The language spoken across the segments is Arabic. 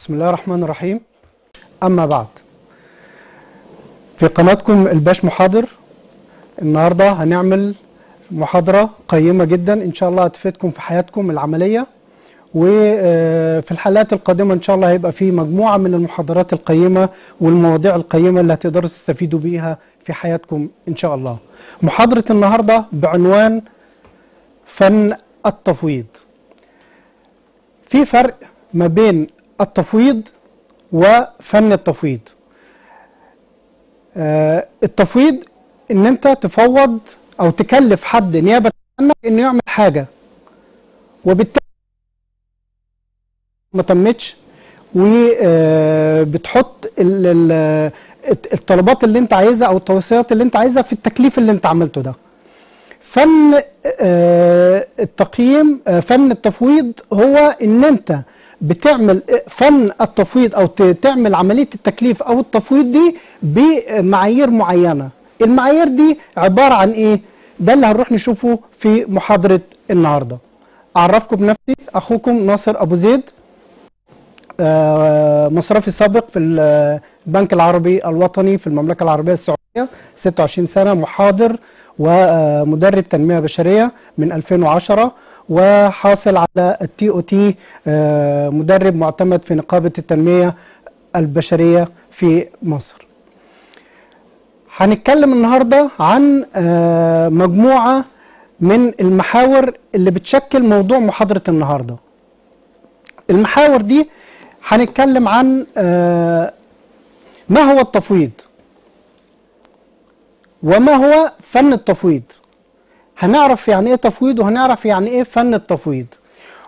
بسم الله الرحمن الرحيم أما بعد في قناتكم الباش محاضر النهاردة هنعمل محاضرة قيمة جدا إن شاء الله هتفيدكم في حياتكم العملية وفي آه، الحلقات القادمة إن شاء الله هيبقى في مجموعة من المحاضرات القيمة والمواضيع القيمة اللي هتقدروا تستفيدوا بيها في حياتكم إن شاء الله محاضرة النهاردة بعنوان فن التفويض في فرق ما بين التفويض وفن التفويض آه، التفويض ان انت تفوض او تكلف حد نيابه عنك انه يعمل حاجه وبالتالي ما تمتش وبتحط آه، الطلبات اللي انت عايزها او التوصيات اللي انت عايزها في التكليف اللي انت عملته ده فن آه، التقييم فن التفويض هو ان انت بتعمل فن التفويض او تعمل عمليه التكليف او التفويض دي بمعايير معينه المعايير دي عباره عن ايه ده اللي هنروح نشوفه في محاضره النهارده اعرفكم بنفسي اخوكم ناصر ابو زيد آه، مصرفي سابق في البنك العربي الوطني في المملكه العربيه السعوديه 26 سنه محاضر ومدرب تنميه بشريه من 2010 وحاصل على التي او تي آه، مدرب معتمد في نقابه التنميه البشريه في مصر هنتكلم النهارده عن آه، مجموعه من المحاور اللي بتشكل موضوع محاضره النهارده المحاور دي هنتكلم عن آه، ما هو التفويض وما هو فن التفويض هنعرف يعني ايه تفويض وهنعرف يعني ايه فن التفويض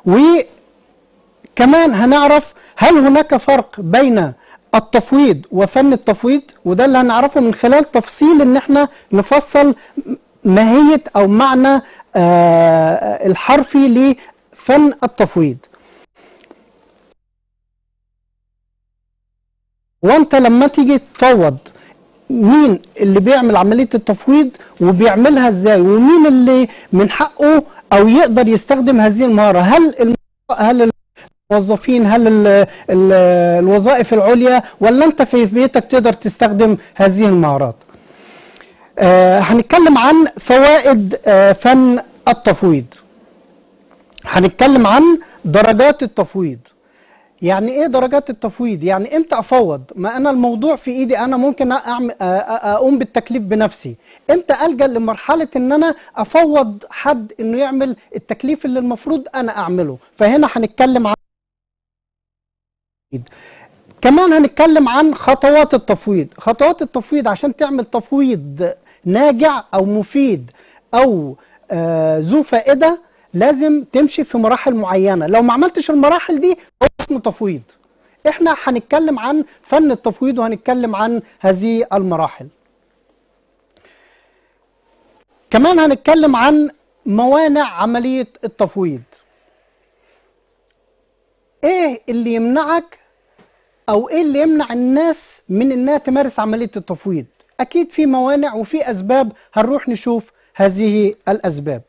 وكمان هنعرف هل هناك فرق بين التفويض وفن التفويض وده اللي هنعرفه من خلال تفصيل ان احنا نفصل ماهية او معنى آه الحرفي لفن التفويض وانت لما تيجي تفوض مين اللي بيعمل عمليه التفويض وبيعملها ازاي ومين اللي من حقه او يقدر يستخدم هذه المهاره هل هل الموظفين هل الـ الـ الوظائف العليا ولا انت في بيتك تقدر تستخدم هذه المهارات آه هنتكلم عن فوائد آه فن التفويض هنتكلم عن درجات التفويض يعني ايه درجات التفويض يعني امتى افوض ما انا الموضوع في ايدي انا ممكن أعمل اقوم بالتكليف بنفسي امتى الجا لمرحله ان انا افوض حد انه يعمل التكليف اللي المفروض انا اعمله فهنا هنتكلم عن كمان هنتكلم عن خطوات التفويض خطوات التفويض عشان تعمل تفويض ناجع او مفيد او آه، ذو فائده لازم تمشي في مراحل معينه لو ما عملتش المراحل دي هو اسمه تفويض احنا هنتكلم عن فن التفويض وهنتكلم عن هذه المراحل كمان هنتكلم عن موانع عمليه التفويض ايه اللي يمنعك او ايه اللي يمنع الناس من انها تمارس عمليه التفويض اكيد في موانع وفي اسباب هنروح نشوف هذه الاسباب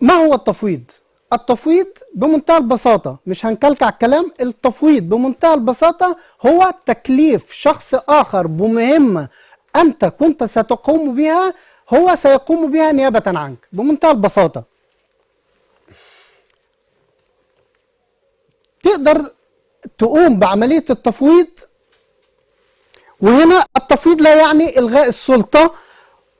ما هو التفويض؟ التفويض بمنتهى البساطة مش هنكلكع الكلام التفويض بمنتهى البساطة هو تكليف شخص آخر بمهمة أنت كنت ستقوم بها هو سيقوم بها نيابة عنك بمنتهى البساطة تقدر تقوم بعملية التفويض وهنا التفويض لا يعني إلغاء السلطة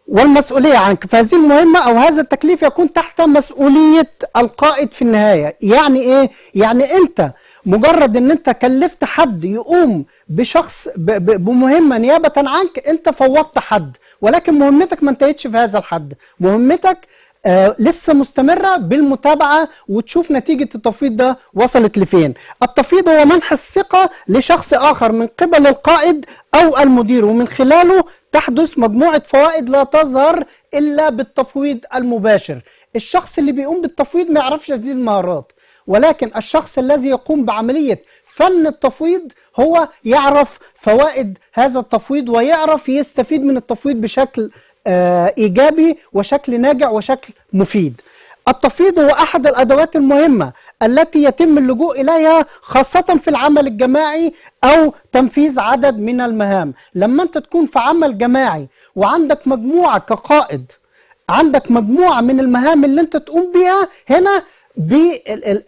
والمسؤولية عن فهذه المهمة أو هذا التكليف يكون تحت مسؤولية القائد في النهاية يعني إيه؟ يعني أنت مجرد ان انت كلفت حد يقوم بشخص بمهمه نيابه عنك انت فوضت حد ولكن مهمتك ما انتهتش في هذا الحد مهمتك آه لسه مستمرة بالمتابعة وتشوف نتيجة التفويض ده وصلت لفين التفويض هو منح الثقة لشخص آخر من قبل القائد أو المدير ومن خلاله تحدث مجموعة فوائد لا تظهر إلا بالتفويض المباشر الشخص اللي بيقوم بالتفويض ما يعرفش هذه المهارات ولكن الشخص الذي يقوم بعملية فن التفويض هو يعرف فوائد هذا التفويض ويعرف يستفيد من التفويض بشكل آه، ايجابي وشكل ناجع وشكل مفيد التفيض هو احد الادوات المهمه التي يتم اللجوء اليها خاصه في العمل الجماعي او تنفيذ عدد من المهام لما انت تكون في عمل جماعي وعندك مجموعه كقائد عندك مجموعه من المهام اللي انت تقوم بيها هنا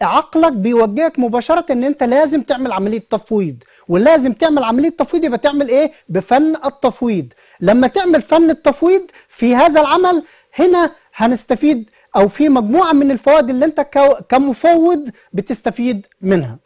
عقلك بيوجهك مباشره ان انت لازم تعمل عمليه تفويض ولازم تعمل عمليه تفويض يبقى تعمل ايه بفن التفويض لما تعمل فن التفويض في هذا العمل هنا هنستفيد او في مجموعه من الفوائد اللي انت كمفوض بتستفيد منها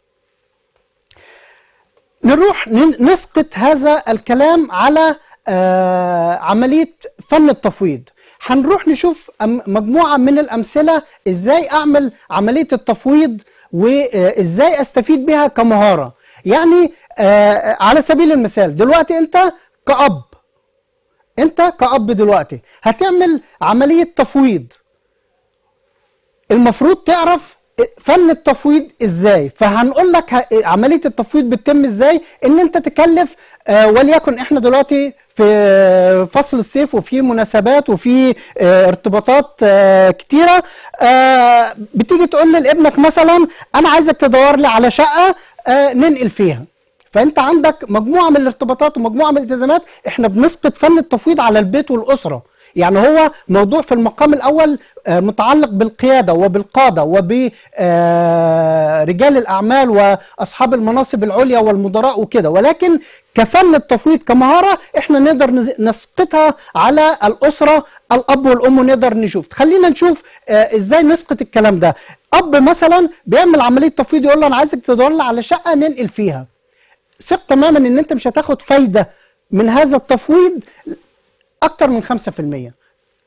نروح نسقط هذا الكلام على آه، عمليه فن التفويض هنروح نشوف مجموعة من الأمثلة إزاي أعمل عملية التفويض وإزاي أستفيد بها كمهارة يعني آه، على سبيل المثال دلوقتي أنت كأب أنت كأب دلوقتي هتعمل عملية تفويض المفروض تعرف فن التفويض ازاي فهنقول لك عمليه التفويض بتتم ازاي ان انت تكلف آه، وليكن احنا دلوقتي في فصل الصيف وفي مناسبات وفي آه، ارتباطات آه، كتيره آه، بتيجي تقول لابنك مثلا انا عايزك تدور لي على شقه ننقل فيها فانت عندك مجموعه من الارتباطات ومجموعه من الالتزامات احنا بنسقط فن التفويض على البيت والاسره يعني هو موضوع في المقام الأول آه، متعلق بالقيادة وبالقادة وبرجال آه، الأعمال وأصحاب المناصب العليا والمدراء وكده ولكن كفن التفويض كمهارة احنا نقدر نسقطها على الأسرة الأب والأم نقدر نشوف خلينا نشوف آه، ازاي نسقط الكلام ده أب مثلا بيعمل عملية تفويض يقول له أنا عايزك تدور على شقة ننقل فيها ثق تماما ان انت مش هتاخد فايده من هذا التفويض اكتر من 5%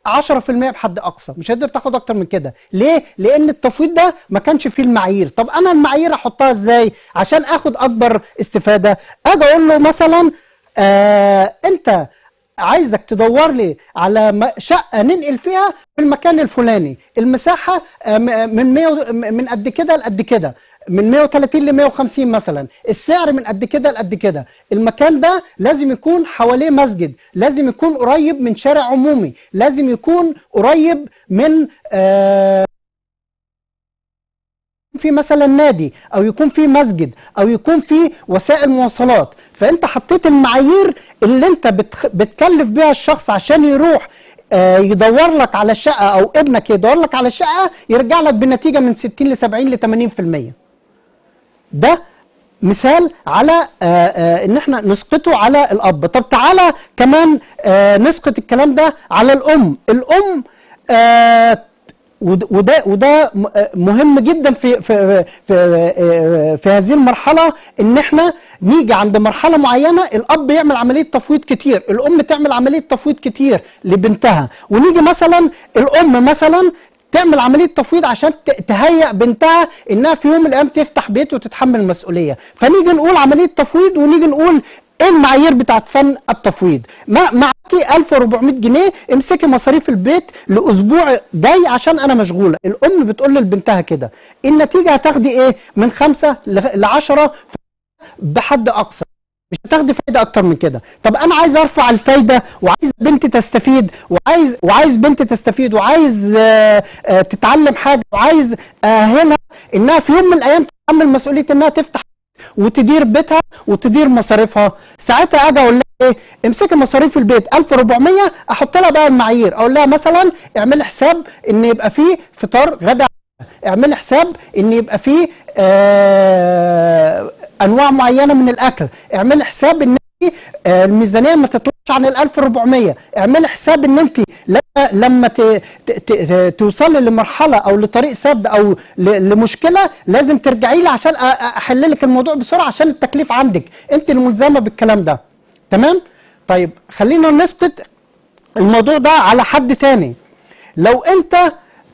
10% بحد اقصى مش هتقدر تاخد اكتر من كده ليه لان التفويض ده ما كانش فيه المعايير طب انا المعايير احطها ازاي عشان اخد اكبر استفاده اجي اقول له مثلا آه انت عايزك تدور لي على شقه ننقل فيها في المكان الفلاني المساحه آه، من من قد كده لقد كده من 130 ل 150 مثلا السعر من قد كده لقد كده المكان ده لازم يكون حواليه مسجد لازم يكون قريب من شارع عمومي لازم يكون قريب من آه في مثلا نادي او يكون في مسجد او يكون في وسائل مواصلات فانت حطيت المعايير اللي انت بتكلف بيها الشخص عشان يروح آه، يدور لك على شقه او ابنك يدور لك على شقه يرجع لك بنتيجه من 60 ل 70 ل 80% ده مثال على آه، آه، ان احنا نسقطه على الاب طب تعالى كمان آه، نسقط الكلام ده على الام الام وده وده مهم جدا في في في, في هذه المرحله ان احنا نيجي عند مرحله معينه الاب يعمل عمليه تفويض كتير الام تعمل عمليه تفويض كتير لبنتها ونيجي مثلا الام مثلا تعمل عمليه تفويض عشان تهيئ بنتها انها في يوم من الايام تفتح بيت وتتحمل المسؤوليه فنيجي نقول عمليه تفويض ونيجي نقول ايه المعايير بتاعت فن التفويض ما معاكي 1400 جنيه امسكي مصاريف البيت لاسبوع جاي عشان انا مشغوله الام بتقول لبنتها كده النتيجه هتاخدي ايه من خمسة ل 10 بحد اقصى مش هتاخدي فايده اكتر من كده طب انا عايز ارفع الفايده وعايز بنت تستفيد وعايز وعايز بنت تستفيد وعايز آآ آه، آآ آه، تتعلم حاجه وعايز اهلها انها في يوم من الايام تتحمل مسؤوليه انها تفتح وتدير بيتها وتدير مصاريفها ساعتها اجي اقول لها ايه امسكي مصاريف البيت 1400 احط لها بقى المعايير اقول لها مثلا اعملي حساب ان يبقى فيه فطار غدا اعملي حساب ان يبقى فيه آه انواع معينه من الاكل اعمل حساب ان آه، الميزانيه ما تطلعش عن ال 1400 اعمل حساب ان انت لما توصلي لمرحله او لطريق سد او لمشكله لازم ترجعي لي عشان احل لك الموضوع بسرعه عشان التكليف عندك انت الملزمه بالكلام ده تمام طيب خلينا نسقط الموضوع ده على حد تاني لو انت آآ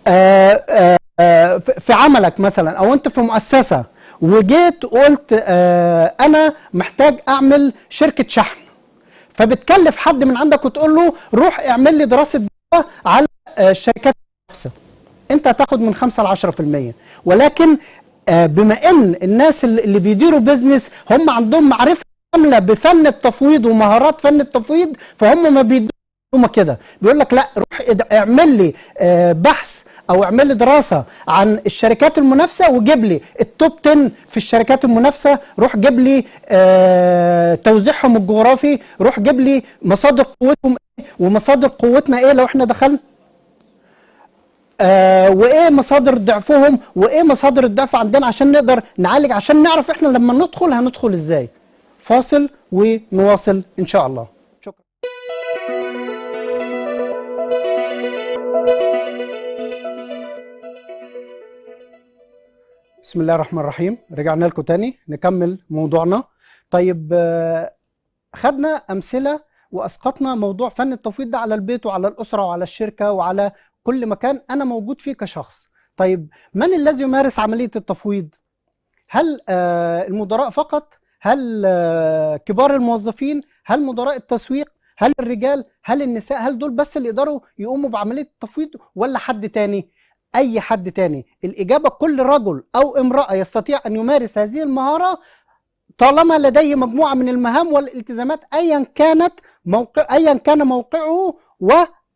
آه، آآ آه، في عملك مثلا او انت في مؤسسه وجيت قلت آه انا محتاج اعمل شركه شحن فبتكلف حد من عندك وتقول له روح اعمل لي دراسه على آه، الشركات المنافسه انت هتاخد من 5 ل 10% ولكن آه، بما ان الناس اللي بيديروا بيزنس هم عندهم معرفه كامله بفن التفويض ومهارات فن التفويض فهم ما بيدوش كده بيقول لك لا روح اعمل لي آه، بحث او اعمل لي دراسه عن الشركات المنافسه وجيب لي التوب 10 في الشركات المنافسه روح جيب لي آه توزيعهم الجغرافي روح جيب لي مصادر قوتهم ايه ومصادر قوتنا ايه لو احنا دخلنا آه وايه مصادر ضعفهم وايه مصادر الضعف عندنا عشان نقدر نعالج عشان نعرف احنا لما ندخل هندخل ازاي فاصل ونواصل ان شاء الله بسم الله الرحمن الرحيم رجعنا لكم تاني نكمل موضوعنا طيب آه، خدنا امثله واسقطنا موضوع فن التفويض ده على البيت وعلى الاسره وعلى الشركه وعلى كل مكان انا موجود فيه كشخص طيب من الذي يمارس عمليه التفويض هل آه، المدراء فقط هل آه، كبار الموظفين هل مدراء التسويق هل الرجال هل النساء هل دول بس اللي يقدروا يقوموا بعمليه التفويض ولا حد تاني اي حد تاني الاجابه كل رجل او امراه يستطيع ان يمارس هذه المهاره طالما لديه مجموعه من المهام والالتزامات ايا كانت موقع ايا كان موقعه و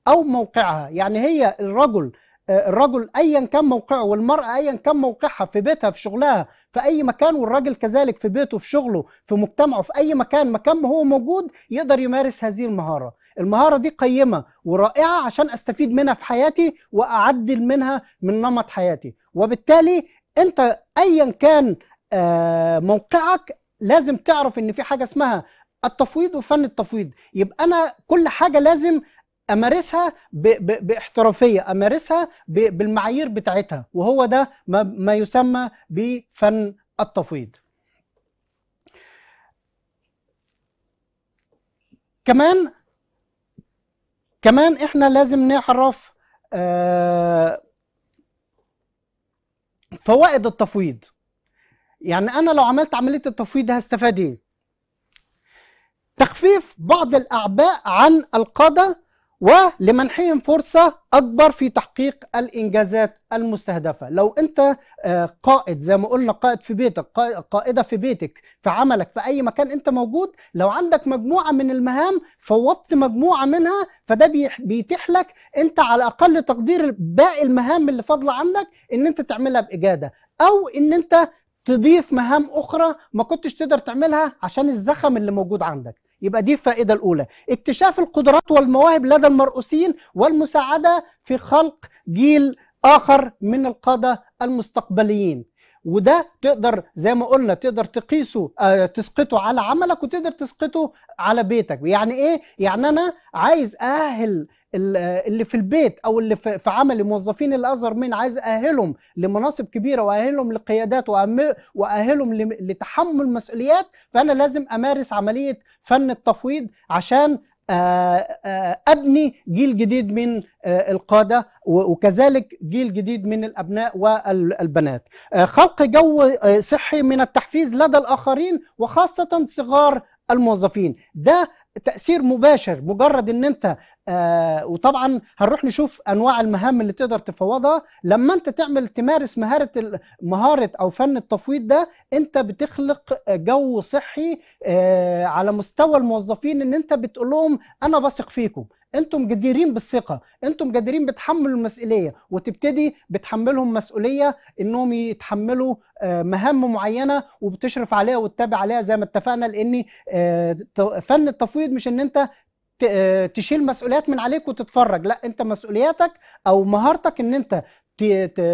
او موقعها يعني هي الرجل آه، الرجل ايا كان موقعه والمراه ايا كان موقعها في بيتها في شغلها في اي مكان والراجل كذلك في بيته في شغله في مجتمعه في اي مكان مكان ما هو موجود يقدر يمارس هذه المهاره المهارة دي قيمة ورائعة عشان أستفيد منها في حياتي وأعدل منها من نمط حياتي وبالتالي أنت أيا كان آه، موقعك لازم تعرف إن في حاجة اسمها التفويض وفن التفويض يبقى أنا كل حاجة لازم امارسها ب... ب... باحترافيه امارسها ب... بالمعايير بتاعتها وهو ده ما, ما يسمى بفن التفويض كمان كمان احنا لازم نعرف آه، فوائد التفويض يعني انا لو عملت عمليه التفويض هستفاد ايه تخفيف بعض الاعباء عن القاده ولمنحهم فرصة أكبر في تحقيق الإنجازات المستهدفة لو أنت آه، قائد زي ما قلنا قائد في بيتك قائدة في بيتك في عملك في أي مكان أنت موجود لو عندك مجموعة من المهام فوضت مجموعة منها فده بيتيح لك أنت على أقل تقدير باقي المهام اللي فاضلة عندك أن أنت تعملها بإجادة أو أن أنت تضيف مهام أخرى ما كنتش تقدر تعملها عشان الزخم اللي موجود عندك يبقى دي الفائدة الأولى اكتشاف القدرات والمواهب لدى المرؤوسين والمساعدة في خلق جيل آخر من القادة المستقبليين وده تقدر زي ما قلنا تقدر تقيسه آه تسقطه على عملك وتقدر تسقطه على بيتك يعني ايه يعني انا عايز اهل اللي في البيت او اللي في عمل موظفين الازهر من عايز اهلهم لمناصب كبيره واهلهم لقيادات واهلهم لتحمل مسؤوليات فانا لازم امارس عمليه فن التفويض عشان آه، آه، ابني جيل جديد من آه، القاده وكذلك جيل جديد من الابناء والبنات خلق جو صحي من التحفيز لدى الاخرين وخاصه صغار الموظفين ده تاثير مباشر مجرد ان انت آه وطبعا هنروح نشوف انواع المهام اللي تقدر تفوضها لما انت تعمل تمارس مهاره مهاره او فن التفويض ده انت بتخلق جو صحي آه على مستوى الموظفين ان انت بتقول لهم انا بثق فيكم انتم جديرين بالثقه انتم جديرين بتحملوا المسؤوليه وتبتدي بتحملهم مسؤوليه انهم يتحملوا آه، مهام معينه وبتشرف عليها وتتابع عليها زي ما اتفقنا لان آه، فن التفويض مش ان انت آه، تشيل مسؤوليات من عليك وتتفرج لا انت مسؤولياتك او مهارتك ان انت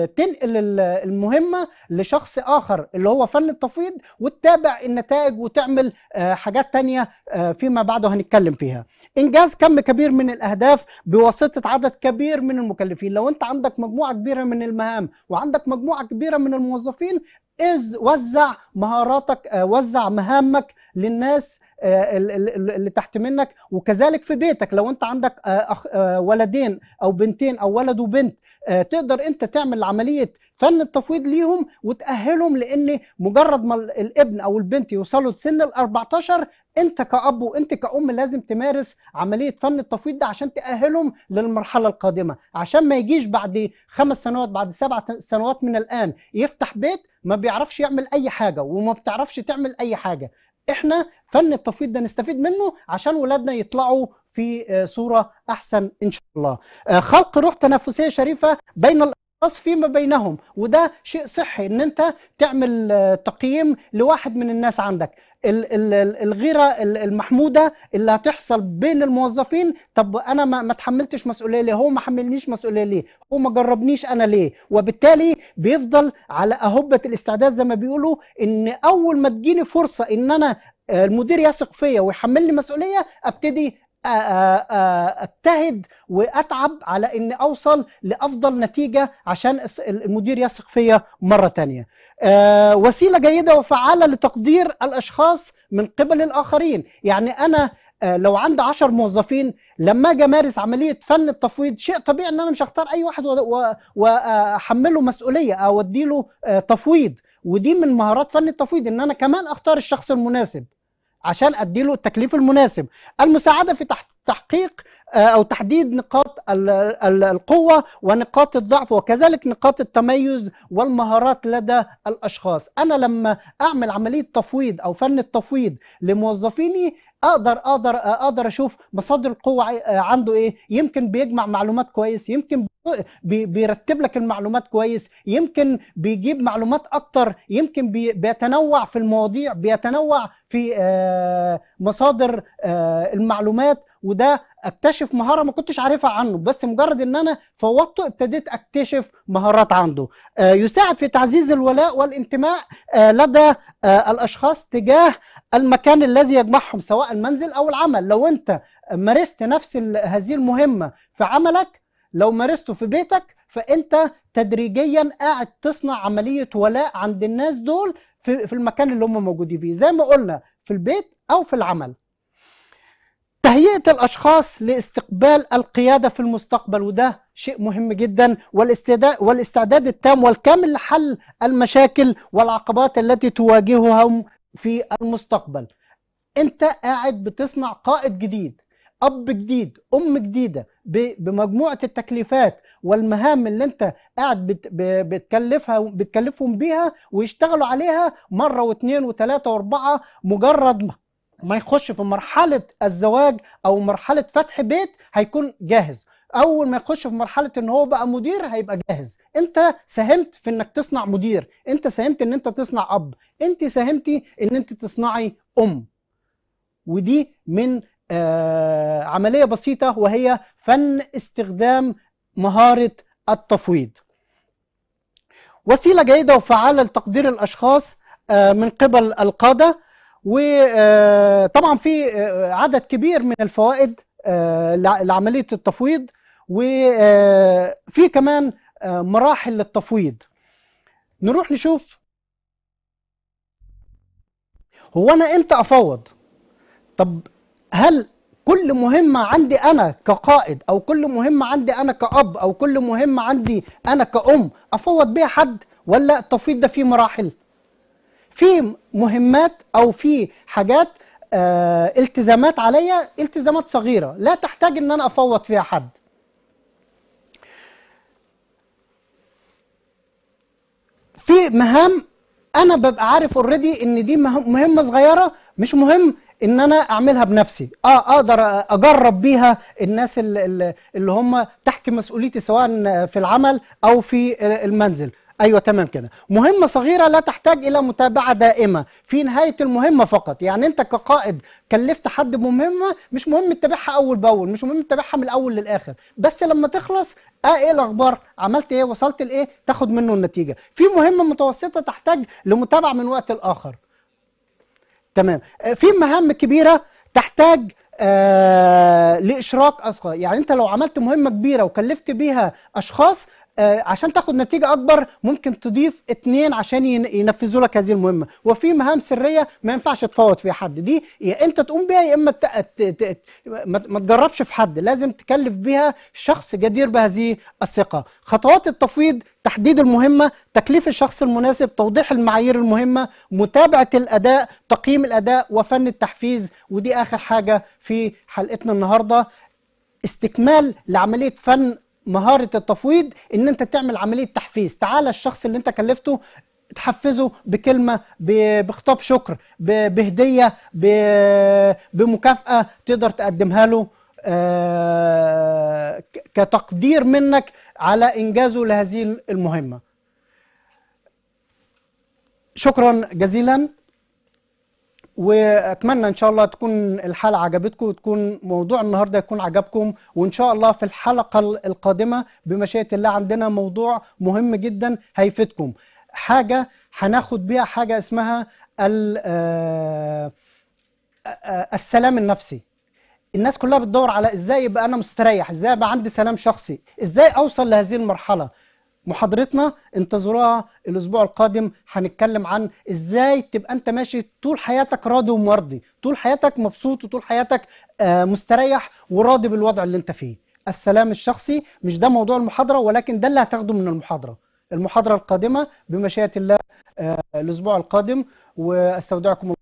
تنقل المهمه لشخص اخر اللي هو فن التفويض وتتابع النتائج وتعمل آه، حاجات تانية آه، فيما بعد هنتكلم فيها انجاز كم كبير من الاهداف بواسطه عدد كبير من المكلفين لو انت عندك مجموعه كبيره من المهام وعندك مجموعه كبيره من الموظفين إذ وزع مهاراتك آه، وزع مهامك للناس آه، اللي تحت منك وكذلك في بيتك لو انت عندك آه، آه، ولدين او بنتين او ولد وبنت تقدر انت تعمل عمليه فن التفويض ليهم وتاهلهم لان مجرد ما الابن او البنت يوصلوا لسن ال 14 انت كاب وانت كام لازم تمارس عمليه فن التفويض ده عشان تاهلهم للمرحله القادمه عشان ما يجيش بعد خمس سنوات بعد سبع سنوات من الان يفتح بيت ما بيعرفش يعمل اي حاجه وما بتعرفش تعمل اي حاجه احنا فن التفويض ده نستفيد منه عشان ولادنا يطلعوا في آه، صوره احسن ان شاء الله آه، خلق روح تنافسيه شريفه بين خاص فيما بينهم وده شيء صحي ان انت تعمل آه، تقييم لواحد من الناس عندك الغيره المحموده اللي هتحصل بين الموظفين طب انا ما اتحملتش مسؤوليه ليه هو ما حملنيش مسؤوليه ليه هو ما جربنيش انا ليه وبالتالي بيفضل على اهبه الاستعداد زي ما بيقولوا ان اول ما تجيني فرصه ان انا آه، المدير يثق فيا ويحملني مسؤوليه ابتدي اجتهد واتعب على ان اوصل لافضل نتيجه عشان المدير يثق فيا مره تانية وسيله جيده وفعاله لتقدير الاشخاص من قبل الاخرين يعني انا لو عندي 10 موظفين لما اجي امارس عمليه فن التفويض شيء طبيعي ان انا مش هختار اي واحد واحمله مسؤوليه او اديله تفويض ودي من مهارات فن التفويض ان انا كمان اختار الشخص المناسب عشان اديله التكليف المناسب المساعده في تحقيق آه، او تحديد نقاط القوه ونقاط الضعف وكذلك نقاط التميز والمهارات لدى الاشخاص انا لما اعمل عمليه تفويض او فن التفويض لموظفيني اقدر اقدر اقدر اشوف مصادر القوه آه، عنده ايه يمكن بيجمع معلومات كويس يمكن بيرتب لك المعلومات كويس يمكن بيجيب معلومات اكتر يمكن بيتنوع في المواضيع بيتنوع في آه، مصادر آه، المعلومات وده اكتشف مهاره ما كنتش عارفها عنه بس مجرد ان انا فوضته ابتديت اكتشف مهارات عنده آه، يساعد في تعزيز الولاء والانتماء لدى الاشخاص تجاه المكان الذي يجمعهم سواء المنزل او العمل لو انت مارست نفس هذه المهمه في عملك لو مارسته في بيتك فانت تدريجيا قاعد تصنع عمليه ولاء عند الناس دول في, في المكان اللي هم موجودين فيه زي ما قلنا في البيت او في العمل تهيئه الاشخاص لاستقبال القياده في المستقبل وده شيء مهم جدا والاستعداد والاستعداد التام والكامل لحل المشاكل والعقبات التي تواجههم في المستقبل انت قاعد بتصنع قائد جديد اب جديد ام جديده بمجموعه التكليفات والمهام اللي انت قاعد بتكلفها بتكلفهم بيها ويشتغلوا عليها مره واثنين وثلاثه واربعه مجرد ما يخش في مرحله الزواج او مرحله فتح بيت هيكون جاهز اول ما يخش في مرحله ان هو بقى مدير هيبقى جاهز انت ساهمت في انك تصنع مدير انت ساهمت ان انت تصنع اب انت ساهمتي ان انت تصنعي ام ودي من آه، عملية بسيطة وهي فن استخدام مهارة التفويض وسيلة جيدة وفعالة لتقدير الأشخاص آه، من قبل القادة وطبعا آه، في عدد كبير من الفوائد لعملية التفويض وفي كمان مراحل للتفويض نروح نشوف هو أنا إمتى أفوض طب هل كل مهمة عندي أنا كقائد أو كل مهمة عندي أنا كأب أو كل مهمة عندي أنا كأم أفوض بيها حد ولا التفويض ده فيه مراحل في مهمات أو في حاجات آه التزامات عليا التزامات صغيرة لا تحتاج أن أنا أفوض فيها حد في مهام أنا ببقى عارف اوريدي أن دي مهمة صغيرة مش مهم ان انا اعملها بنفسي اه اقدر اجرب بيها الناس اللي, اللي هم تحت مسؤوليتي سواء في العمل او في المنزل ايوه تمام كده مهمه صغيره لا تحتاج الى متابعه دائمه في نهايه المهمه فقط يعني انت كقائد كلفت حد بمهمه مش مهم تتابعها اول باول مش مهم تتابعها من الاول للاخر بس لما تخلص اه ايه الاخبار عملت ايه وصلت لايه تاخد منه النتيجه في مهمه متوسطه تحتاج لمتابعه من وقت لاخر تمام آه، في مهام كبيره تحتاج آه لاشراك اصغر يعني انت لو عملت مهمه كبيره وكلفت بيها اشخاص آه، عشان تاخد نتيجه اكبر ممكن تضيف اثنين عشان ينفذوا لك هذه المهمه وفي مهام سريه ما ينفعش تفوت فيها حد دي يا انت تقوم بيها يا اما ما تجربش في حد لازم تكلف بها شخص جدير بهذه الثقه خطوات التفويض تحديد المهمه تكليف الشخص المناسب توضيح المعايير المهمه متابعه الاداء تقييم الاداء وفن التحفيز ودي اخر حاجه في حلقتنا النهارده استكمال لعمليه فن مهاره التفويض ان انت تعمل عمليه تحفيز تعالى الشخص اللي انت كلفته تحفزه بكلمه بخطاب شكر بهديه بمكافاه تقدر تقدمها له آه، كتقدير منك على انجازه لهذه المهمه شكرا جزيلا واتمنى ان شاء الله تكون الحلقه عجبتكم وتكون موضوع النهارده يكون عجبكم وان شاء الله في الحلقه القادمه بمشيئه الله عندنا موضوع مهم جدا هيفيدكم حاجه هناخد بيها حاجه اسمها آه، السلام النفسي الناس كلها بتدور على ازاي يبقى انا مستريح ازاي يبقى عندي سلام شخصي ازاي اوصل لهذه المرحله محاضرتنا انتظروها الاسبوع القادم هنتكلم عن ازاي تبقى انت ماشي طول حياتك راضي ومرضي طول حياتك مبسوط وطول حياتك آه، مستريح وراضي بالوضع اللي انت فيه السلام الشخصي مش ده موضوع المحاضره ولكن ده اللي هتاخده من المحاضره المحاضره القادمه بمشيئه الله آه، الاسبوع القادم واستودعكم